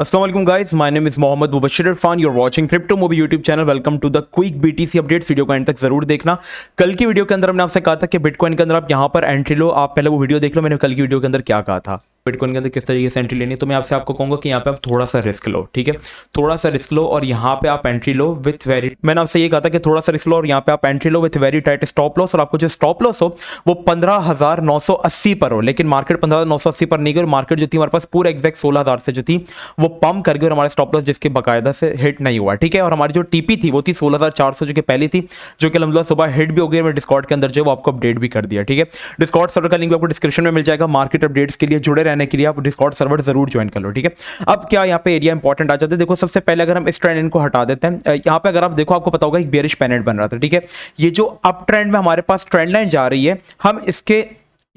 Aslam guys my name is Mohammad Mubashir Irfan you're watching crypto mobi YouTube channel welcome to the quick see updates video को end तक जरूर देखना कल की वीडियो के अंदर हमने आपसे कहा था कि बिटकॉइन के अंदर आप यहाँ पर एंट्री लो आप पहले वो वीडियो देख लो मैंने कल की वीडियो के अंदर क्या कहा था बिटकॉइन के अंदर किस तरीके से एंट्री लेनी है तो मैं आपसे आपको कहूंगा कि यहाँ पे आप थोड़ा सा रिस्क लो ठीक है थोड़ा सा रिस्क लो और यहाँ पे आप एंट्री लो विथ वेरी मैंने आपसे ये कहा था कि थोड़ा सा रिस्क लो और यहाँ पे आप एंट्री लो with very tight stop loss और आपको जो स्टॉप लॉस हो वो पंद्रह पर हो लेकिन मार्केट पंद्रह पर नहीं गई और मार्केट जो थी हमारे पास पूरा एक्जैक्ट सोलह से जो थी वो पम्प करके और हमारे स्टॉप लॉस जिसके बाकायदा से हिट नहीं हुआ ठीक है और हमारी जो टीपी थी वो थी सोलह जो कि पहली थी जो कि अलहमदा सुबह हिट भी हो गई मैं डिस्कॉट के अंदर जो आपको अपडेट भी कर दिया ठीक है डिस्कॉट सर्वर का लिंक आपको डिस्क्रिप्शन में मिल जाएगा मार्केट अपडेट्स के लिए जुड़े रहने रहने के लिए आप डिस्कॉर्ड सर्वर जरूर ज्वाइन कर लो ठीक है अब क्या यहाँ पे एरिया इंपॉर्टेंट आ जाते हैं देखो सबसे पहले अगर हम इस ट्रेंड इनको हटा देते हैं यहाँ पे अगर आप देखो आपको पता होगा एक बेरिश पैनेट बन रहा था ठीक है ये जो अप ट्रेंड में हमारे पास ट्रेंड लाइन जा रही है हम इसके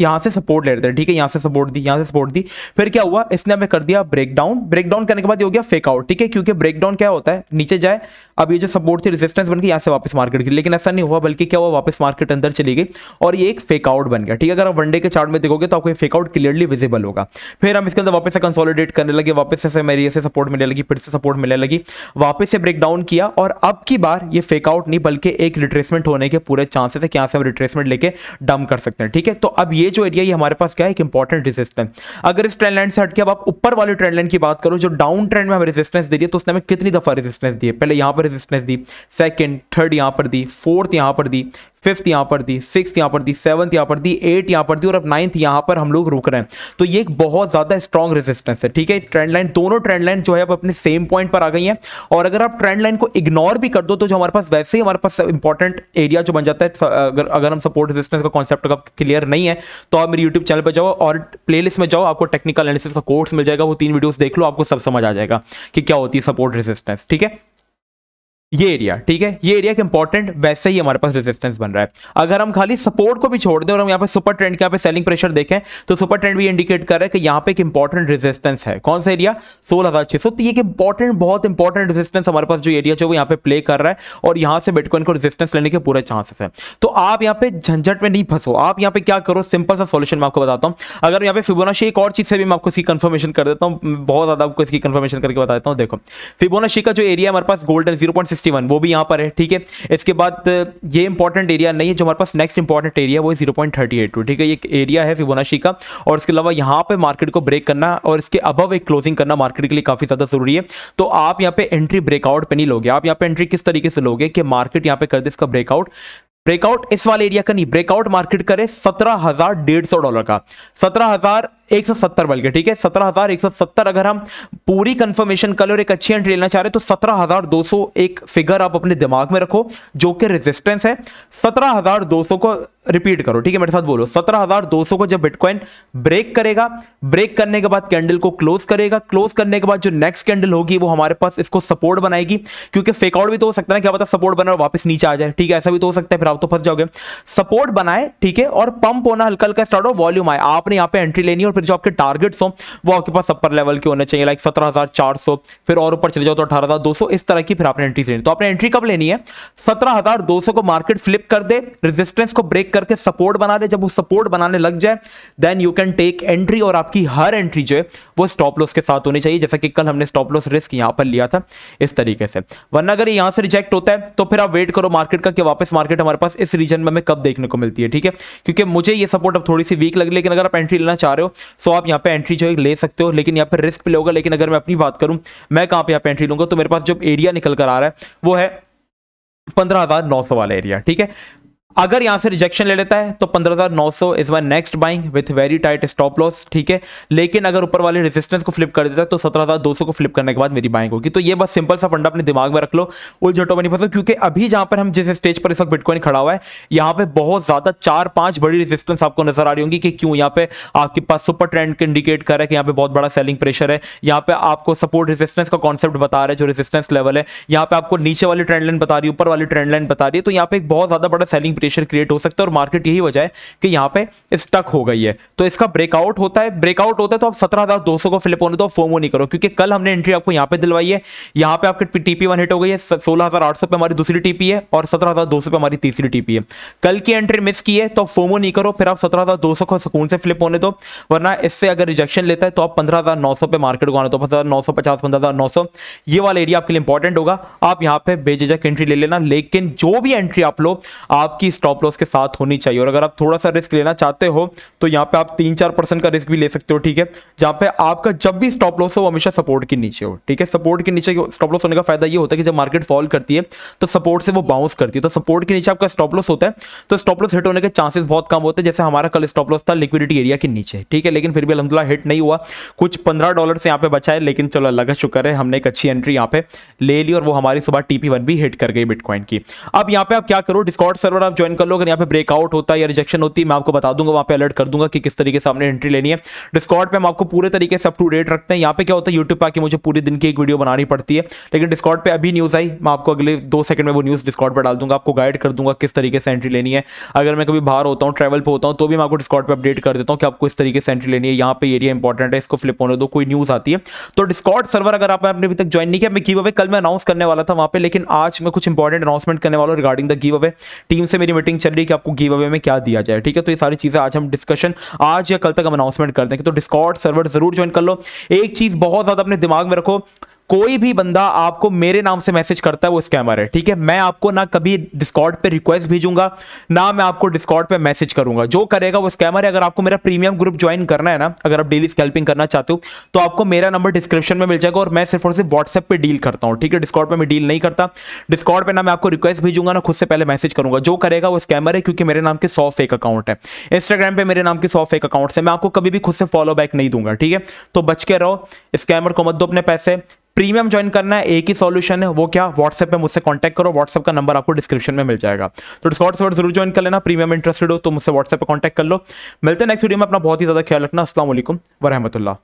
यहां से सपोर्ट ले रहे थे ठीक है यहां से सपोर्ट दी यहां से सपोर्ट दी फिर क्या हुआ इसने हमें कर दिया ब्रेकडाउन ब्रेकडाउन करने के बाद ये हो गया फेक आउट ठीक है क्योंकि ब्रेकडाउन क्या होता है नीचे जाए अब ये जो सपोर्ट थी रेजिस्टेंस बन गई यहां से वापस मार्केट गई लेकिन ऐसा नहीं हुआ बल्कि क्या हुआ वापस मार्केट अंदर चली गई और ये एक फेक आउट बन गया ठीक है अगर आप वनडे के चार्ट में देखोगे तो आपको ये फेक आउट क्लियरली विजिबल होगा फिर हम इसके अंदर वापस से कंसोलिडेट करने लगे वापस से मेरी से सपोर्ट मिलने लगी फिर से सपोर्ट मिलने लगी वापस से ब्रेकडाउन किया और अब की बार ये फेक आउट नहीं बल्कि एक रिट्रेसमेंट होने के पूरे चांसेस है कि यहां से हम रिट्रेसमेंट लेके डम कर सकते हैं ठीक है तो अब ये जो एरिया ये हमारे पास क्या है एक इंपॉर्टेंट रेजिस्टेंस अगर इस ट्रेंड लाइन से हटके अब आप ऊपर वाले ट्रेंड लाइन की बात करो जो डाउन ट्रेंड में हमें रेजिस्टेंस दे रही है तो उसने हमें कितनी दफा रेजिस्टेंस दी पहले यहां पर रेजिस्टेंस दी सेकंड थर्ड यहां पर दी फोर्थ यहां पर दी फिफ्थ यहाँ पर दी सिक्स यहाँ पर दी सेवंथ यहाँ पर दी एट यहाँ पर दी और अब नाइन्थ यहाँ पर हम लोग रुक रहे हैं तो ये एक बहुत ज़्यादा स्ट्रॉन्ग रेजिस्टेंस है ठीक है ट्रेंड लाइन दोनों ट्रेंड लाइन जो है अब अपने सेम पॉइंट पर आ गई है और अगर आप ट्रेंड लाइन को इग्नोर भी कर दो तो जो हमारे पास वैसे ही हमारे पास इंपॉर्टेंट एरिया जो बन जाता है तो अगर अगर हम सपोर्ट रेजिस्टेंस का कॉन्सेप्ट का क्लियर नहीं है तो आप मेरे यूट्यूब चैनल पर जाओ और प्ले में जाओ आपको टेक्निकल एनालिसिस का कोर्स मिल जाएगा वो तीन वीडियोज देख लो आपको सब समझ आ जाएगा कि क्या होती है सपोर्ट रेजिस्टेंस ठीक है ये एरिया ठीक है ये एरिया इंपॉर्टेंट वैसे ही हमारे पास रेजिस्टेंस बन रहा है अगर हम खाली सपोर्ट को भी छोड़ दें और हम यहाँ पे सुपर ट्रेंड के यहाँ पे सेलिंग प्रेशर देखें तो सुपर ट्रेंड भी इंडिकेट कर रहा है कि यहाँ पे एक इंपॉर्टेंट रेजिस्टेंस है कौन सा एरिया सोलह हजार छह सौ तो ये एक इंपॉर्टेंट बहुत इंपॉर्टेंट रेजिस्टेंस हमारे पास जो एरिया जो वो यहाँ पे प्ले कर रहा है और यहाँ से बिटकॉइन को रेजिस्टेंस लेने के पूरे चांसेस है तो आप यहाँ पे झंझट में नहीं फंसो आप यहाँ पे क्या करो सिंपल सा सोल्यूशन मैं आपको बताता हूँ अगर यहाँ पे फिबोनाशी एक और चीज से भी मैं आपको इसकी कंफर्मेशन कर देता हूँ बहुत ज्यादा आपको इसकी कंफर्मेशन करके बता देता हूँ देखो फिबोनाशी का जो एरिया हमारे पास गोल्डन जीरो पॉइंट वन वो भी यहाँ पर है ठीक है इसके बाद ये इंपॉर्टेंट एरिया नहीं है जो हमारे पास नेक्स्ट इंपॉर्टेंट एरिया वो zero point thirty eight two ठीक है ये एरिया है फिबोनाशी का और इसके अलावा यहाँ पे मार्केट को ब्रेक करना और इसके अबव एक क्लोजिंग करना मार्केट के लिए काफी ज्यादा जरूरी है तो आप यहाँ पे एंट्री ब्रेकआउट पर नहीं लोगे आप यहाँ पे एंट्री किस तरीके से लोगे कि मार्केट यहाँ पे कर दे इसका ब्रेकआउट ब्रेकआउट इस वाले एरिया का नहीं ब्रेकआउट मार्केट करे सत्रह हजार डेढ़ सौ डॉलर का सत्रह हजार एक सौ सत्तर बल्कि ठीक है सत्रह हजार एक सौ सत्तर अगर हम पूरी कंफर्मेशन कल और एक अच्छी एंट्री लेना चाह रहे तो सत्रह हजार दो सौ एक फिगर आप अपने दिमाग में रखो जो कि रेजिस्टेंस है सत्रह हजार दो सौ को रिपीट करो ठीक है मेरे साथ बोलो 17,200 को जब बिटकॉइन ब्रेक करेगा ब्रेक करने के बाद कैंडल को क्लोज करेगा क्लोज करने के बाद जो नेक्स्ट कैंडल होगी वो हमारे पास इसको सपोर्ट बनाएगी क्योंकि फेकआउट भी तो हो सकता है क्या पता सपोर्ट बना और वापस नीचे आ जाए ठीक है ऐसा भी तो हो सकता है फिर आप तो फंस जाओगे सपोर्ट बनाए ठीक है और पंप होना हल्का हल्का स्टार्ट हो वॉल्यूम आए आपने यहाँ पे एंट्री लेनी और फिर जो आपके टारगेट्स हो वो आपके पास अपर लेवल के होने चाहिए लाइक सत्रह फिर और ऊपर चले जाओ तो अठारह इस तरह की फिर आपने एंट्री लेनी तो आपने एंट्री कब लेनी है सत्रह को मार्केट फ्लिप कर दे रेजिस्टेंस को ब्रेक करके सपोर्ट बना ले जब वो सपोर्ट बनाने लग जाए then you can take entry और आपकी हर एंट्री जो है वो स्टॉप लॉस के साथ होनी चाहिए जैसा कि कल हमने स्टॉप लॉस रिस्क यहां पर लिया था इस तरीके से वरना अगर यहां से रिजेक्ट होता है तो फिर आप वेट करो मार्केट का कि वापस मार्केट हमारे पास इस रीजन में हमें कब देखने को मिलती है ठीक है क्योंकि मुझे ये सपोर्ट अब थोड़ी सी वीक लगी लेकिन अगर आप एंट्री लेना चाह रहे हो सो आप यहाँ पे एंट्री जो है ले सकते हो लेकिन यहाँ पर रिस्क भी होगा लेकिन अगर मैं अपनी बात करूँ मैं कहाँ पर यहाँ पर एंट्री लूंगा तो मेरे पास जो एरिया निकल कर आ रहा है वो है पंद्रह हज़ार नौ सौ वाला एरिया ठीक है अगर यहां से रिजेक्शन ले लेता है तो 15,900 is my next buying with very tight stop loss ठीक है लेकिन अगर ऊपर वाले रेजिस्टेंस को फ्लिप कर देता है तो 17,200 को फ्लिप करने के बाद मेरी बाइंग होगी तो ये बस सिंपल सा फंडा अपने दिमाग में रख लो उलझटो में तो नहीं क्योंकि अभी जहां पर हम जिस स्टेज पर इस वक्त बिटकॉइन खड़ा हुआ है यहां पर बहुत ज्यादा चार पांच बड़ी रेजिस्टेंस आपको नजर आ रही होंगी कि क्यों यहाँ पे आपके पास सुपर ट्रेंड इंडिकेट कर रहा है कि यहाँ पे बहुत बड़ा सेलिंग प्रेशर है यहाँ पे आपको सपोर्ट रेजिस्टेंस का कॉन्सेप्ट बता रहा है जो रेजिस्टेंस लेवल है यहाँ पे आपको नीचे वाली ट्रेंड लाइन बता रही है ऊपर वाली ट्रेंड लाइन बता रही है तो यहाँ पे एक बहुत ज्यादा बड़ा सेलिंग प्रेशर क्रिएट हो सकता है और मार्केट यही वजह है कि यहाँ पे स्टक हो गई है तो इसका ब्रेकआउट होता है ब्रेकआउट होता है तो आप सत्रह हजार दो सौ को फिलिप होने तो आप फोमो नहीं करो क्योंकि कल हमने एंट्री आपको यहाँ पे दिलवाई है यहाँ पे आपकी टीपी वन हिट हो गई है सोलह हजार आठ सौ पे हमारी दूसरी टीपी है और सत्रह हजार दो सौ पे हमारी तीसरी टीपी है कल की एंट्री मिस की है तो फोमो नहीं करो फिर आप सत्रह हजार दो सौ को सुकून से फ्लिप होने दो वरना इससे अगर रिजेक्शन लेता है तो आप पंद्रह हजार नौ सौ पे मार्केट को आने दो पंद्रह हजार नौ सौ पचास पंद्रह हजार नौ सौ ये वाला एरिया आपके लिए इंपॉर्टेंट होगा आप यहाँ पे बेझिझक एंट्री ले लेना लेकिन जो भी एंट्री आप लोग आपकी ही स्टॉप लॉस के साथ होनी चाहिए और अगर आप थोड़ा सा रिस्क लेना चाहते हो तो यहाँ पे आप तीन चार परसेंट का रिस्क भी ले सकते हो ठीक है जहाँ पे आपका जब भी स्टॉप लॉस हो हमेशा सपोर्ट के नीचे हो ठीक है सपोर्ट के नीचे स्टॉप लॉस होने का फायदा ये होता है कि जब मार्केट फॉल करती है तो सपोर्ट से वो बाउंस करती है तो सपोर्ट के नीचे आपका स्टॉप लॉस होता है तो स्टॉप लॉस हिट होने के चांसेस बहुत कम होते हैं जैसे हमारा कल स्टॉप लॉस था लिक्विडिटी एरिया के नीचे ठीक है लेकिन फिर भी अलहमदुल्ला हिट नहीं हुआ कुछ पंद्रह डॉलर से यहाँ पे बचा है लेकिन चलो अल्लाह शुक्र है हमने एक अच्छी एंट्री यहाँ पे ले ली और वो हमारी सुबह टीपी वन भी हिट कर गई बिटकॉइन की अब यहाँ पे आप क्या करो डिस्कॉर्ड सर्वर आप ज्वाइन कर लो अगर यहाँ पे ब्रेकआउट होता है या रिजेक्शन होती है मैं आपको बता दूंगा वहाँ पे अलर्ट कर दूंगा कि किस तरीके से आपने एंट्री लेनी है डिस्कॉर्ड पे हम आपको पूरे तरीके से अप टू डेट रखते हैं यहाँ पे क्या होता है यूट्यूब पर आके मुझे पूरे दिन की एक वीडियो बनानी पड़ती है लेकिन डिस्कॉर्ड पर अभी न्यूज़ आई मैं आपको अगले दो सेकंड में वो न्यूज़ डिस्कॉर्ड पर डाल दूंगा आपको गाइड कर दूंगा किस तरीके से एंट्री लेनी है अगर मैं कभी बाहर होता हूँ ट्रैवल पर होता हूँ तो भी मैं आपको डिस्कॉर्ड पर अपडेट कर देता हूँ कि आपको इस तरीके से एंट्री लेनी है यहाँ पे एरिया इंपॉर्टेंट है इसको फ्लिप होने दो कोई न्यूज़ आती है तो डिस्कॉर्ड सर्वर अगर आपने अभी तक ज्वाइन नहीं किया मैं गिव अवे कल मैं अनाउंस करने वाला था वहाँ पर लेकिन आज मैं कुछ इंपॉर्टेंट अनाउंसमेंट करने वाला हूँ regarding the giveaway team से मेरी कितनी मीटिंग चल रही है कि आपको गिव अवे में क्या दिया जाए ठीक है तो ये सारी चीज़ें आज हम डिस्कशन आज या कल तक हम अनाउंसमेंट कर देंगे तो डिस्कॉर्ड सर्वर जरूर ज्वाइन कर लो एक चीज़ बहुत ज़्यादा अपने दिमाग में रखो कोई भी बंदा आपको मेरे नाम से मैसेज करता है वो स्कैमर है ठीक है मैं आपको ना कभी डिस्कॉर्ड पे रिक्वेस्ट भेजूंगा ना मैं आपको डिस्कॉर्ड पे मैसेज करूंगा जो करेगा वो स्कैमर है अगर आपको मेरा प्रीमियम ग्रुप ज्वाइन करना है ना अगर आप डेली स्कैल्पिंग करना चाहते हो तो आपको मेरा नंबर डिस्क्रिप्शन में मिल जाएगा और मैं सिर्फ और सिर्फ व्हाट्सएप पर डील करता हूँ ठीक है डिस्कॉर्ड पर मैं डील नहीं करता डिस्कॉर्ड पर ना मैं आपको रिक्वेस्ट भेजूंगा ना खुद से पहले मैसेज करूंगा जो करेगा वो स्कैमर है क्योंकि मेरे नाम के सौ फेक अकाउंट है इंस्टाग्राम पर मेरे नाम के सौ फेक अकाउंट है मैं आपको कभी भी खुद से फॉलो बैक नहीं दूंगा ठीक है तो बच के रहो स्कैमर को मत दो अपने पैसे प्रीमियम ज्वाइन करना है एक ही सॉल्यूशन है वो क्या व्हाट्सएप में मुझसे कांटेक्ट करो व्हाट्सएप का नंबर आपको डिस्क्रिप्शन में मिल जाएगा तो डिस्कॉर्ड से जरूर ज्वाइन कर लेना प्रीमियम इंटरेस्टेड हो तो मुझसे व्हाट्सएप पे कॉन्टैक्ट कर लो मिलते हैं नेक्स्ट वीडियो में अपना बहुत ही ज्यादा ख्याल रखना असल वरहमतुल्ला